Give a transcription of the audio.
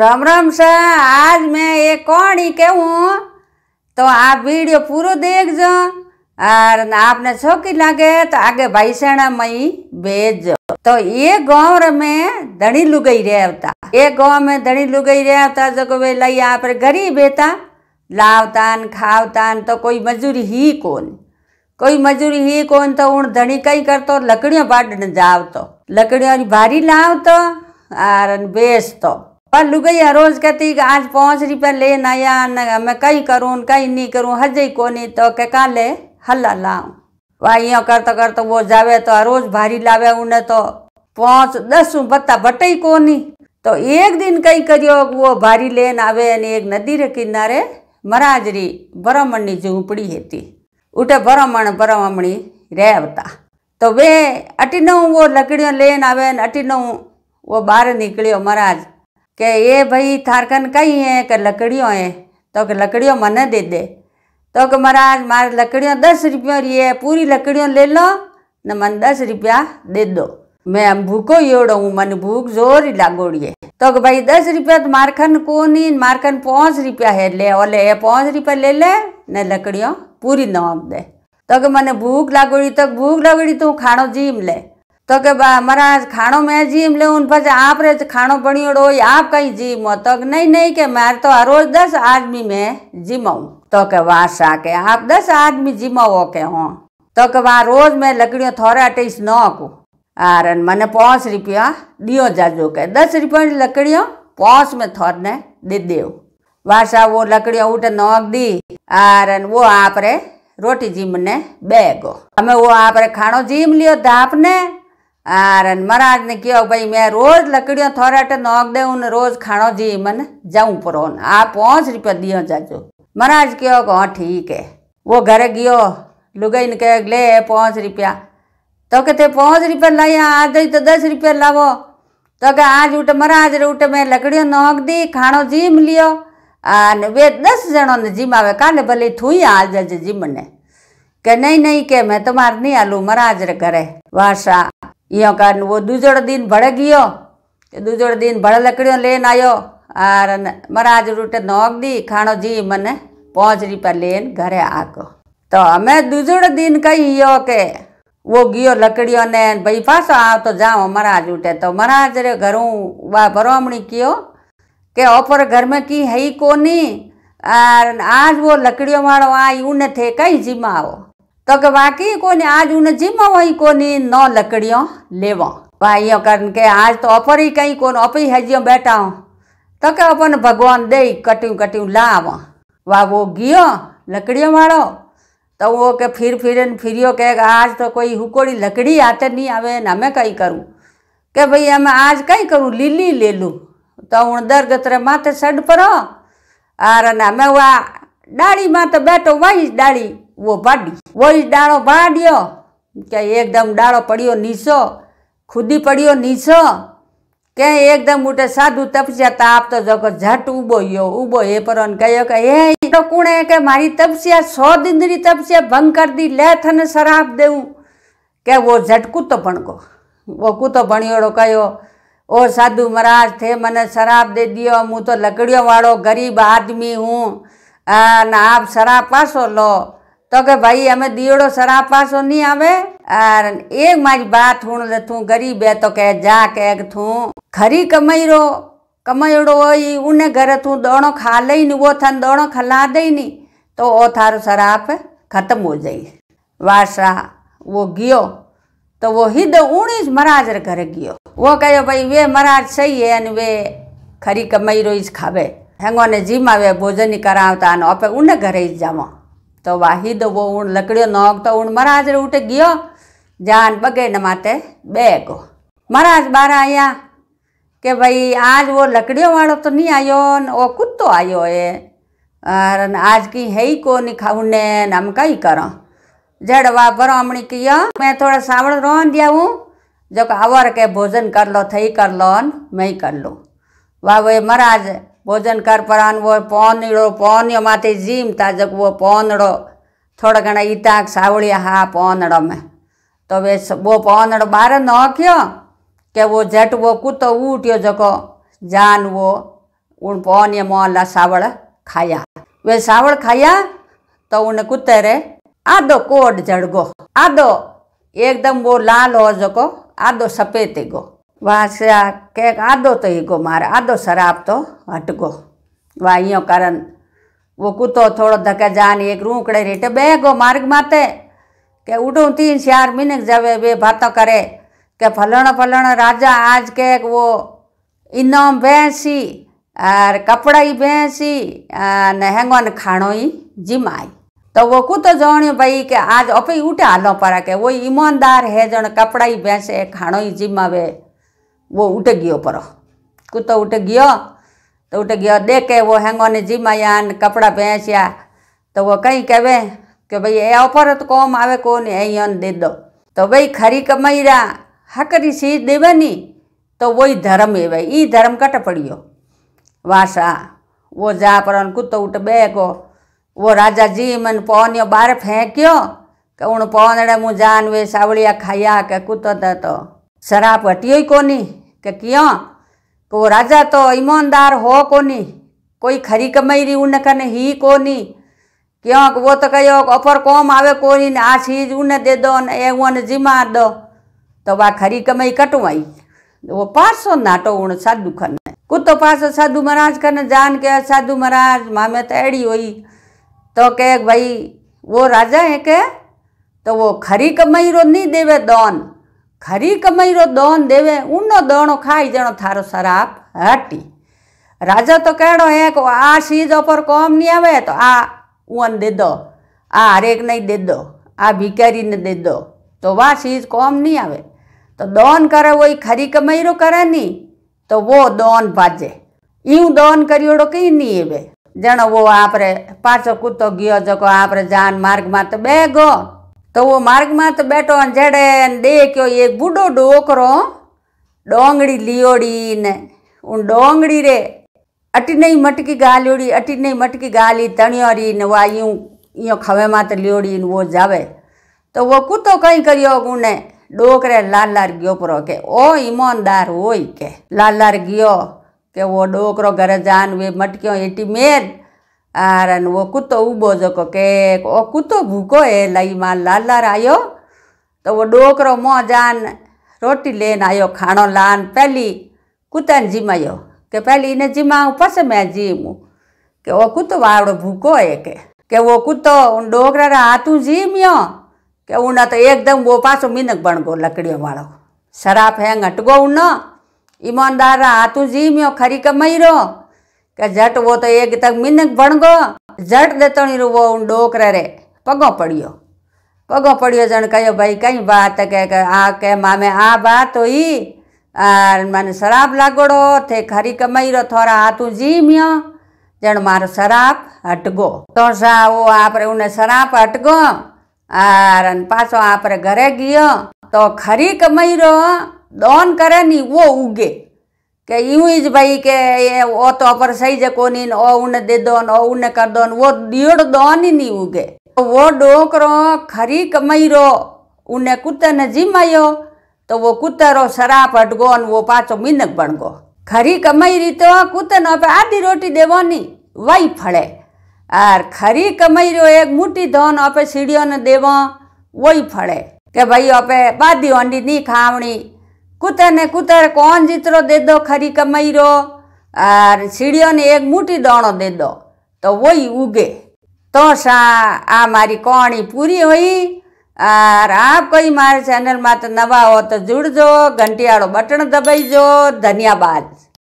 રામ રામ શાહ આજ મેં એ કોણી કહેવું તો આ વિડીયો પૂરો દેખજો और आपने छोकी लागे तो आगे भाईसेना मई भेज तो ये गाँव में धनी लुगई रहा ये गाँव में धनी लुगई रहा जो वे लाई आप गरीब हेता लावता खावतान तो कोई मजूरी ही कौन कोई मजूरी ही कौन तो उन धनी कई करतो लकड़ियों बाढ़ जावतो लकड़ियों भारी लावतो और तो पल्लू गई रोज कहती आज पाँच रुपया ले ना या न मैं कई करूँ कई नहीं करूँ हजे को नहीं तो के का ले हल्ला लाऊं वाह यो करते करते वो जावे तो रोज भारी लावे उन्हें तो पाँच दस बत्ता बटे को नहीं तो एक दिन कई करियो वो भारी लेन आवे ने एक नदी रे किनारे मराजरी ब्राह्मण ની ઝૂંપડી હતી ઉઠે બ્રાહ્મણ બ્રાહ્મણી રહેવતા તો વે અટીનો વો લકડીઓ લેન આવે ને અટીનો વો બહાર નીકળ્યો कि ये भाई थारकन कई है कि लकड़ियों है तो कि लकड़ियों मने दे दे तो कि महाराज मार लकड़ियों दस रुपयों रही है पूरी लकड़ियों ले लो न मन दस रुपया दे दो मैं हम भूखो योड़ो हूँ मन भूख जोर ही लागोड़ी है तो कि भाई दस रुपया तो मारखन को नहीं मारखन पाँच रुपया है ले ओले ये पाँच रुपया ले ले न लकड़ियों पूरी नवाम दे तो कि मैंने भूख लागोड़ी तो भूख लागोड़ी तो खाणो जीम ले तो के बा हमारा खाणो मैं जीम ले उन पर आप रे खाणो बणियोड़ो आप कहीं जीम हो तो नहीं नहीं के मार तो रोज दस आदमी में जिमाऊँ तो के वाशा के आप दस आदमी जिमाओ के हो तो के वहाँ रोज मैं लकड़ियों थोड़ा टेस न को आर मैंने पाँच रुपया दियो जाजो के दस रुपया लकड़ियों पाँच में थोर ने दे दो वाशा वो लकड़ियों उठ नोक दी आर वो आप रे रोटी जीम ने बेगो हमें वो आप रे खाणो जीम लियो था आपने આ મહારાજને કહો ભાઈ મેં રોજ લકડીઓ થોરાટે નોક દેવું ને રોજ ખાણો જી મને જવું પડો ને આ પાંચ રૂપિયા દિયો જાજો મહારાજ કહો કે હા ઠીક હે વો ઘરે ગયો લુગાઈને કહે લે પાંચ રૂપિયા તો કે તે પાંચ રૂપિયા લઈ આ જઈ તો દસ રૂપિયા લાવો તો કે આજ ઉઠે મહારાજ રે ઉઠે મેં લકડીઓ નોક દી ખાણો જીમ લ્યો અને બે દસ જણોને જીમ આવે કાલે ભલે થુઈ આ જજે જીમને કે નહીં નહીં કે મેં તમારે નહીં આલું મહારાજ રે ઘરે વાસા इहो कारण उहो दूजड़ दिन भड़क गियो दूजड़ दिन भड़ लकड़ियो लेन आयो आर महाराज रूट नोक दी खाणो जी मन पहुंचरी पर लेन घरे आको तो हमें दूजड़ दिन कही यो के वो गियो लकड़ियों ने भाई पासो आ तो जाओ महाराज उठे तो महाराज रे घरों वा भरोमणी कियो के ओपर घर में की है ही कोनी आज वो लकड़ियों वालों आई उन थे कई जिमाओ તો કે વાકી કોને આજ ઉન જીમો હોય કોની ન લકડીઓ લેવો ભાઈઓ કારણ કે આજ તો અફરી કંઈ કોન અપી હજીઓ બેઠા હો તો કે અપન ભગવાન દઈ કટ્યું કટ્યું લાવ વાવો ગયો લકડીઓ વાળો તો ઓ કે ફીર ફીરેને ફીર્યો કે આજ તો કોઈ હુકોડી લકડી આતે નહીં આવે ને અમે કંઈ કરું કે ભાઈ અમે આજ કંઈ કરું લીલી લેલું તો હું દર ગતરે માથે સડ પર આર અને અમે વા ડાળીમાં તો બેઠો વાઈ ડાળી वो પાડી વોઈ ડાળો પાડ્યો કે એકદમ ડાળો પડ્યો નીચો ખુદી પડ્યો નીચો કે એકદમ ઉઠે સાધુ તપસ્યા તા આપતો જો કે ઝટ ઊભો યો ઊભો એ પરન કહ્યો કે હે તો કુણે કે મારી તપસ્યા સો દિનની તપસ્યા ભંગ કરી દી લે થને શરાપ દેવું કે વો ઝટ કૂતો ભણકો વો કૂતો ભણ્યોડો કયો ઓ સાધુ મહારાજ થે મને શરાબ દે દિયો હું તો લકડીઓ વાળો ગરીબ આદમી હું અને આપ શરાબ પાછો લો તો કે ભાઈ અમે દિયોડો શરાબ પાસો નહીં આવે એ મારી બા થોણ તું ગરીબ હે તો કે જા કે તું ખરી કમાઈરો કમાયોડો હોય ઉને ઘરે તું દોણો ખा લई नहीं वो थान દોણો खिला दई नहीं तो वो थारो शराप खत्म हो जाई वासा वो गियो तो वो हिद उणीज महाराज घर गयो वो कहो भाई वे महाराज सही है वे खरी कमाई रोज खावे हेंगो ने जीमा वे भोजन करावता अने आपे उन घरे जावा તો વાહી દવો ઉણ લકડ્યો નોગ તો ઉણ મહારાજ ઉઠે ગયો જાન બગેડ માતે બેગો મહારાજ બાર આયા કે ભાઈ આજ વો લકડીઓ વાળો તો નહીં આવ્યો ને ઓ કૂદતો આવ્યો એ આજ કી હૈ કોની ખાઉને ને આમ કઈ કરો જડવા ભરમણી કિયો મેં થોડા સાવળ રોન દિયા હું જો કે આવર કે ભોજન કરલો થઈ કરલો ને મેં કરલો વાવે મહારાજ ಭೋಜನ ಪರಾನ್ ಓ ಪೋನಿಡೋ ಪೋನ್ಯ ಮಾತೆ ಜೀಮ್ ತಾಜಕ್ ಓ ಪೋನಡೋ થોડ ઘણા ઈતાક સાવળિયા હા પોનડમે તો વે બો પોનડ બારે નોખ્યો કે વો જટ વો કૂતો ઊટ્યો જકો જાન વો ઉણ પોન્ય મોલા સાવળ ખાયા વે સાવળ ખાયા તો ઉણ કૂતરે આદો કોડ જડગો આદો એકદમ વો લાલ હો જકો આદો સફેદ ગો વાંસા तो આદો गो मार મારે शराब तो हट गो વા यो કરન वो कुतो थोड़ो धक्का जान एक रूकड़े रेटे गो मार्ग माते के उठूँ तीन चार मिनट जावे वे बातों करे के फलाना फलाना राजा आज के वो इनाम भैंसी और कपड़ा ही भैंसी नहंगन खानो ही जिम तो वो कुतो जोणियो भाई के आज अपे उठे हालो पर के वो ईमानदार है जन कपड़ा ही भैंसे खानो ही जिम वो उठ गयो पर कुत्तो उठ गयो तो उठ गयो देखे वो हेंगो ने जीमाया ने कपड़ा पहसिया तो वो कहीं कहे कि भाई ए ऑफर तो कौम आवे को नहीं दे दो तो भाई खरी कमाई रहा हकरी चीज देवानी तो वही धर्म है भाई ई धर्म कट पड़ियो वासा वो जा पर कुत्तो उठ गो वो राजा जी मन पौनियो बार फेंक्यो कि उन पौनड़े मुझे जान वे सावड़िया खाया के कुत्तो तो शराब हटियो ही कोनी કે ક્યાં કહો રાજા તો ઈમાનદાર હો કોની કોઈ ખરી કમાઈ રહ્યું ન કને હી કોની ક્યાંક વો તો કહ્યો ઓફર કોમ આવે કોની ને આ ચીજ ઉને દે દો ને એ ઉને જીમા દો તો બા ખરી કમાઈ કટવાઈ वो पाँच सौ नाटो उन साधु खन कुतो पास साधु महाराज कन जान के साधु महाराज मामे तो अड़ी हुई तो कह भाई वो राजा है के तो वो खरी कमाई रो नहीं देवे दौन ખરી કમાઈરો દોન દેવે ઊનો દોણો ખાઈ જણો થારો શરાપ હાટી રાજા તો કહેણો હે કે આ ચીજ ઉપર કોમ નહીં આવે તો આ ઉન દે દો આ હરેક નહીં દે દો આ ભિકારીને દે દો તો વા ચીજ કોમ નહીં આવે તો દોન કરે હોય ખરી કમાઈરો કરે નહીં તો વો દોન ભાજે ઈવું દોન કર્યોડો કઈ નહીં એવે જણો વો આપણે પાછો કૂતો ગયો જકો આપણે જાન માર્ગમાં તો બે ગો તો હું માર્ગમાં તો બેઠો અને જડે ને દે કયો એક બુડો ડોકરો ડોંગળી લીઓડીને હું ડોંગળી રે અટી નહીં મટકી ગાલ્યોડી અટી નહીં મટકી ગાલી તણ્યોરી ને વા યું યો ખવેમાં તો લીઓડી ને વો જાવે તો વો કૂતો કંઈ કર્યો ગુને ડોકરે લાલાર ગયો પરો કે ઓ ઈમાનદાર હોય કે લાલાર ગયો કે વો ડોકરો ઘરે જાન વે મટક્યો એટી મેર આરાન ઓ કૂતો ઊભો જકો કે ઓ કૂતો ભૂકો એ લઈમાં લાલાર આવ્યો તો ઓ ડોકરો મો જાન રોટી લઈને આવ્યો ખાણો લાન પહેલી કૂતાને જીમાયો કે પહેલી એને જીમાવું પછી મેં જીમું કે ઓ કૂતો વાવડો ભૂકો એ કે કે ઓ કૂતો હું ડોકરા હાથું જીમ્યો કે ઉના તો એકદમ ઓ પાછો મિનક બણગો લકડીઓ વાળો શરાફ હેંગ હટગો ઉનો ઈમાનદાર હાથું જીમ્યો ખરી કમાઈ રહ્યો કે જટવો તો એક તક મિનક ભણગો જટ દેતો ની રૂવો હું ડોકરે રે પગો પડ્યો પગો પડ્યો જણ કહ્યો ભાઈ કઈ વાત કે આ કે મામે આ વાત હોઈ મને શરાબ લાગોડો તે ખરી કમાઈ રો થોરા હાથું જીમ્યો જણ મારો શરાબ હટગો તો સાવો આપણે ઉને શરાબ હટગો આર પાછો આપણે ઘરે ગયો તો ખરી કમાઈ રો દોન કરે ની વો ઉગે કે ઈયું ઈજ ભાઈ કે ઓ તો પર સહી જ કોની ઓ ઉને દે દોન ઓ ઉને કર દોન વો દઈડ દોની ની ઉગે વો ડોકરો ખરી કમાઈ રો ઉને કુતને જીમાયો તો વો કુતરો સરાપટ ગોન વો પાછો મિનક બનગો ખરી કમાઈ રી તો કૂતને આપે આધી રોટી દેવાની વાય ફળે আর ખરી કમાઈ રો એક મુઠી ધન આપે સીડીઓ ને દેવા હોય ફળે કે ભાઈ આપે પાધી ઓંડી ની ખાવણી કૂતરને કૂતર કોણ જીતરો દેદો ખરી કમૈરો આર સીડીઓને એક મૂટી દાણો દેદો તો વોય ઉગે તો શા આ મારી કોણી પૂરી હોઈ આર આપ કોઈ મારા ચેનલમાં તો નવા હો તો જોડજો ઘંટિયાળો બટણ દબાઈજો ધન્યવાદ